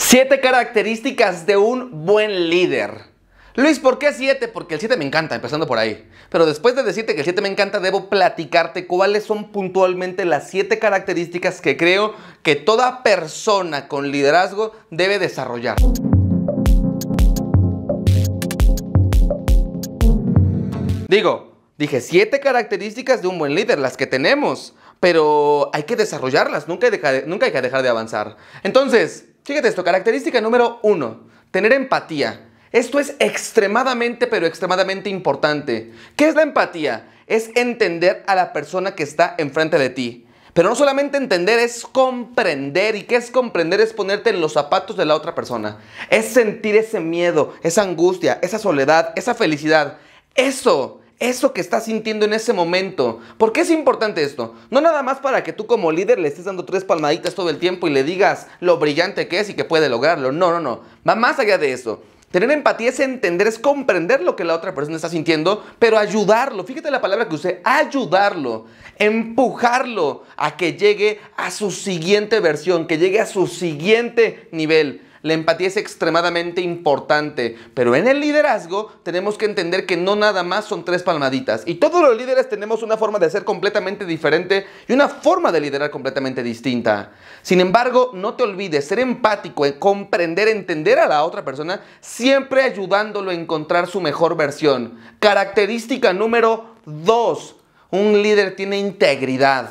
Siete características de un buen líder. Luis, ¿por qué siete? Porque el 7 me encanta, empezando por ahí. Pero después de decirte que el 7 me encanta, debo platicarte cuáles son puntualmente las siete características que creo que toda persona con liderazgo debe desarrollar. Digo, dije siete características de un buen líder, las que tenemos, pero hay que desarrollarlas, nunca hay que dejar de avanzar. Entonces, Fíjate esto, característica número uno, tener empatía. Esto es extremadamente, pero extremadamente importante. ¿Qué es la empatía? Es entender a la persona que está enfrente de ti. Pero no solamente entender, es comprender. ¿Y qué es comprender? Es ponerte en los zapatos de la otra persona. Es sentir ese miedo, esa angustia, esa soledad, esa felicidad. Eso eso que estás sintiendo en ese momento. ¿Por qué es importante esto? No nada más para que tú como líder le estés dando tres palmaditas todo el tiempo y le digas lo brillante que es y que puede lograrlo. No, no, no. Va más allá de eso. Tener empatía es entender, es comprender lo que la otra persona está sintiendo, pero ayudarlo. Fíjate la palabra que usé, ayudarlo, empujarlo a que llegue a su siguiente versión, que llegue a su siguiente nivel. La empatía es extremadamente importante, pero en el liderazgo tenemos que entender que no nada más son tres palmaditas. Y todos los líderes tenemos una forma de ser completamente diferente y una forma de liderar completamente distinta. Sin embargo, no te olvides, ser empático, eh, comprender, entender a la otra persona, siempre ayudándolo a encontrar su mejor versión. Característica número dos. Un líder tiene integridad.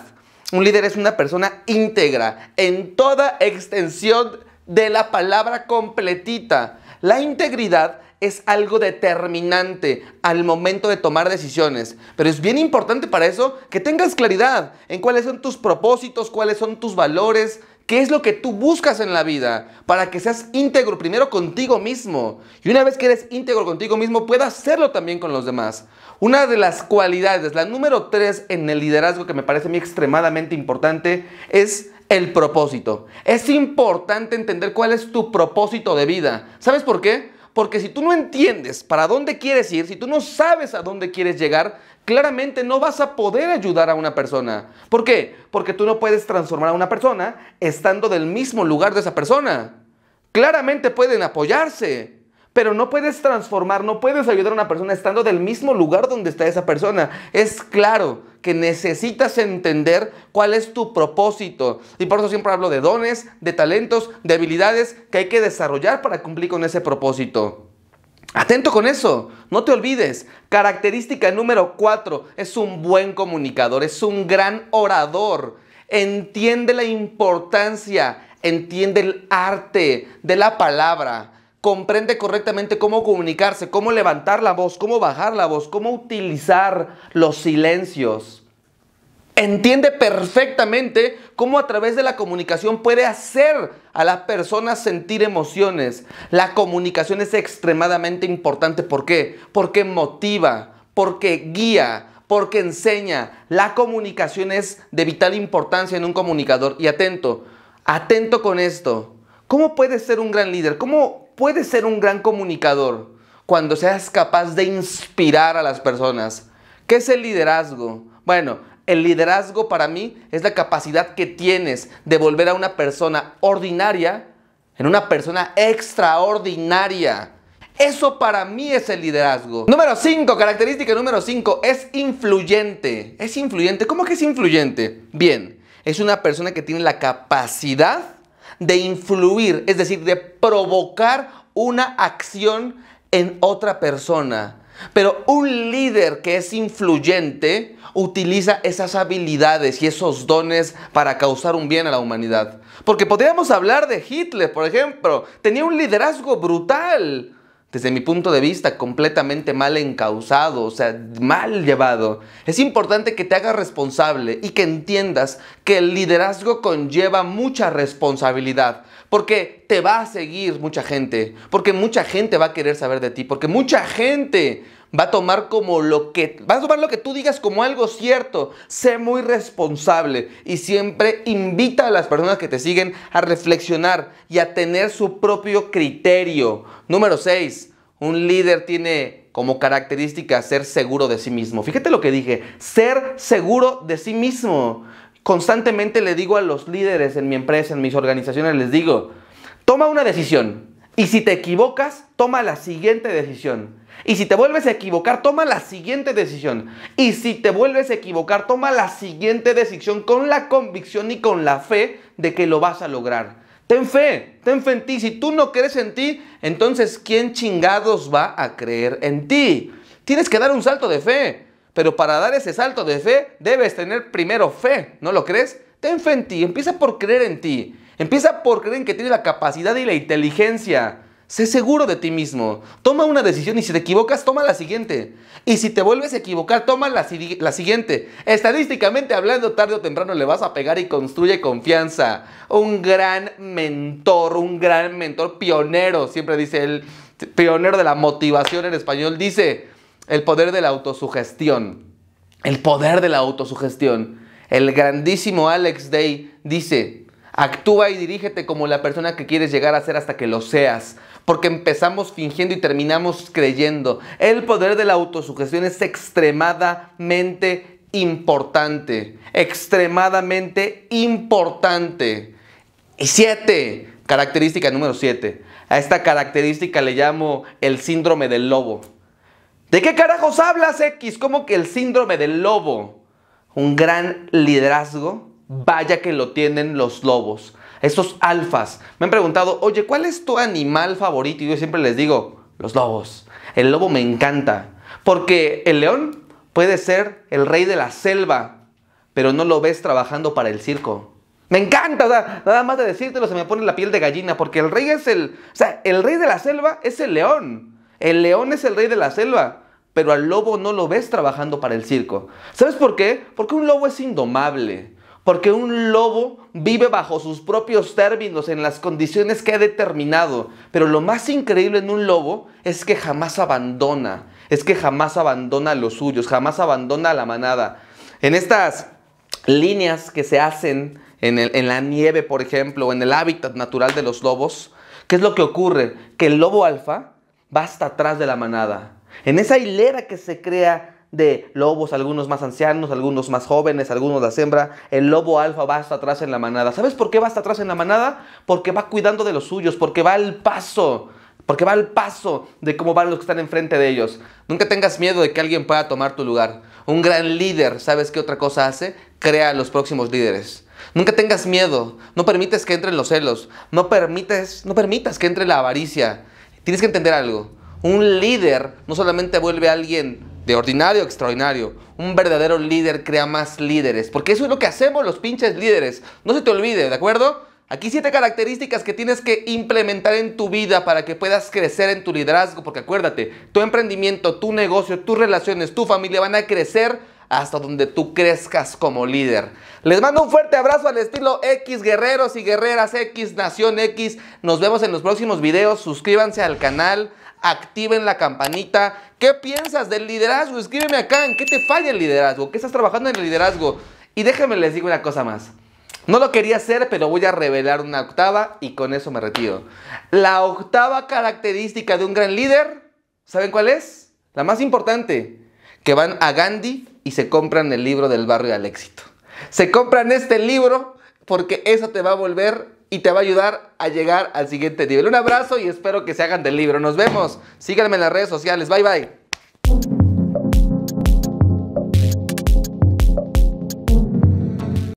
Un líder es una persona íntegra en toda extensión de la palabra completita. La integridad es algo determinante al momento de tomar decisiones. Pero es bien importante para eso que tengas claridad en cuáles son tus propósitos, cuáles son tus valores, qué es lo que tú buscas en la vida, para que seas íntegro primero contigo mismo. Y una vez que eres íntegro contigo mismo, puedas hacerlo también con los demás. Una de las cualidades, la número tres en el liderazgo que me parece a mí extremadamente importante, es el propósito. Es importante entender cuál es tu propósito de vida. ¿Sabes por qué? Porque si tú no entiendes para dónde quieres ir, si tú no sabes a dónde quieres llegar, claramente no vas a poder ayudar a una persona. ¿Por qué? Porque tú no puedes transformar a una persona estando del mismo lugar de esa persona. Claramente pueden apoyarse, pero no puedes transformar, no puedes ayudar a una persona estando del mismo lugar donde está esa persona. Es claro que necesitas entender cuál es tu propósito. Y por eso siempre hablo de dones, de talentos, de habilidades que hay que desarrollar para cumplir con ese propósito. Atento con eso, no te olvides. Característica número 4, es un buen comunicador, es un gran orador. Entiende la importancia, entiende el arte de la palabra comprende correctamente cómo comunicarse, cómo levantar la voz, cómo bajar la voz, cómo utilizar los silencios. Entiende perfectamente cómo a través de la comunicación puede hacer a las personas sentir emociones. La comunicación es extremadamente importante. ¿Por qué? Porque motiva, porque guía, porque enseña. La comunicación es de vital importancia en un comunicador. Y atento, atento con esto. ¿Cómo puedes ser un gran líder? ¿Cómo puedes ser un gran comunicador cuando seas capaz de inspirar a las personas. ¿Qué es el liderazgo? Bueno, el liderazgo para mí es la capacidad que tienes de volver a una persona ordinaria en una persona extraordinaria. Eso para mí es el liderazgo. Número 5, característica número 5, es influyente. Es influyente. ¿Cómo que es influyente? Bien, es una persona que tiene la capacidad de influir, es decir, de provocar una acción en otra persona. Pero un líder que es influyente utiliza esas habilidades y esos dones para causar un bien a la humanidad. Porque podríamos hablar de Hitler, por ejemplo. Tenía un liderazgo brutal desde mi punto de vista, completamente mal encausado, o sea, mal llevado. Es importante que te hagas responsable y que entiendas que el liderazgo conlleva mucha responsabilidad, porque te va a seguir mucha gente, porque mucha gente va a querer saber de ti, porque mucha gente va a tomar como lo que, va a tomar lo que tú digas como algo cierto. Sé muy responsable y siempre invita a las personas que te siguen a reflexionar y a tener su propio criterio. Número 6. Un líder tiene como característica ser seguro de sí mismo. Fíjate lo que dije, ser seguro de sí mismo. Constantemente le digo a los líderes en mi empresa, en mis organizaciones, les digo, toma una decisión, y si te equivocas, toma la siguiente decisión. Y si te vuelves a equivocar, toma la siguiente decisión. Y si te vuelves a equivocar, toma la siguiente decisión con la convicción y con la fe de que lo vas a lograr. Ten fe, ten fe en ti. Si tú no crees en ti, entonces ¿quién chingados va a creer en ti? Tienes que dar un salto de fe. Pero para dar ese salto de fe, debes tener primero fe. ¿No lo crees? Ten fe en ti, empieza por creer en ti. Empieza por creer en que tienes la capacidad y la inteligencia. Sé seguro de ti mismo. Toma una decisión y si te equivocas, toma la siguiente. Y si te vuelves a equivocar, toma la, la siguiente. Estadísticamente hablando, tarde o temprano le vas a pegar y construye confianza. Un gran mentor, un gran mentor pionero, siempre dice el pionero de la motivación en español, dice el poder de la autosugestión. El poder de la autosugestión. El grandísimo Alex Day dice, Actúa y dirígete como la persona que quieres llegar a ser hasta que lo seas, porque empezamos fingiendo y terminamos creyendo. El poder de la autosugestión es extremadamente importante, extremadamente importante. Y siete, característica número siete. A esta característica le llamo el síndrome del lobo. ¿De qué carajos hablas, X? ¿Cómo que el síndrome del lobo? Un gran liderazgo Vaya que lo tienen los lobos, esos alfas. Me han preguntado, oye, ¿cuál es tu animal favorito? Y yo siempre les digo, los lobos. El lobo me encanta, porque el león puede ser el rey de la selva, pero no lo ves trabajando para el circo. Me encanta, nada más de decírtelo se me pone la piel de gallina, porque el rey es el, o sea, el rey de la selva es el león. El león es el rey de la selva, pero al lobo no lo ves trabajando para el circo. ¿Sabes por qué? Porque un lobo es indomable porque un lobo vive bajo sus propios términos, en las condiciones que ha determinado. Pero lo más increíble en un lobo es que jamás abandona, es que jamás abandona a los suyos, jamás abandona a la manada. En estas líneas que se hacen en, la nieve, por ejemplo, en el hábitat natural de los lobos, ¿qué es lo que ocurre? Que el lobo alfa va hasta atrás de la manada. En esa hilera que se crea de lobos, algunos más ancianos, algunos más jóvenes, algunos la hembra. El lobo alfa va hasta atrás en la manada. ¿Sabes por qué va hasta atrás en la manada? Porque va cuidando de los suyos, porque va al paso. Porque va al paso de cómo van los que están enfrente de ellos. Nunca tengas miedo de que alguien pueda tomar tu lugar. Un gran líder, ¿sabes qué otra cosa hace? Crea a los próximos líderes. Nunca tengas miedo. No permites que entren los celos. No, permites, no permitas que entre la avaricia. Tienes que entender algo. Un líder no solamente vuelve a alguien de ordinario extraordinario. Un verdadero líder crea más líderes, porque eso es lo que hacemos los pinches líderes. No se te olvide, ¿de acuerdo? Aquí siete características que tienes que implementar en tu vida para que puedas crecer en tu liderazgo, porque acuérdate, tu emprendimiento, tu negocio, tus relaciones, tu familia van a crecer hasta donde tú crezcas como líder. Les mando un fuerte abrazo al estilo X Guerreros y Guerreras X Nación X. Nos vemos en los próximos videos. Suscríbanse al canal activen la campanita. ¿Qué piensas del liderazgo? Escríbeme acá en qué te falla el liderazgo, qué estás trabajando en el liderazgo. Y déjenme les digo una cosa más. No lo quería hacer, pero voy a revelar una octava y con eso me retiro. La octava característica de un gran líder, ¿saben cuál es? La más importante, que van a Gandhi y se compran el libro del barrio al éxito. Se compran este libro porque eso te va a volver y te va a ayudar a llegar al siguiente nivel. Un abrazo y espero que se hagan del libro. Nos vemos. Síganme en las redes sociales. Bye bye.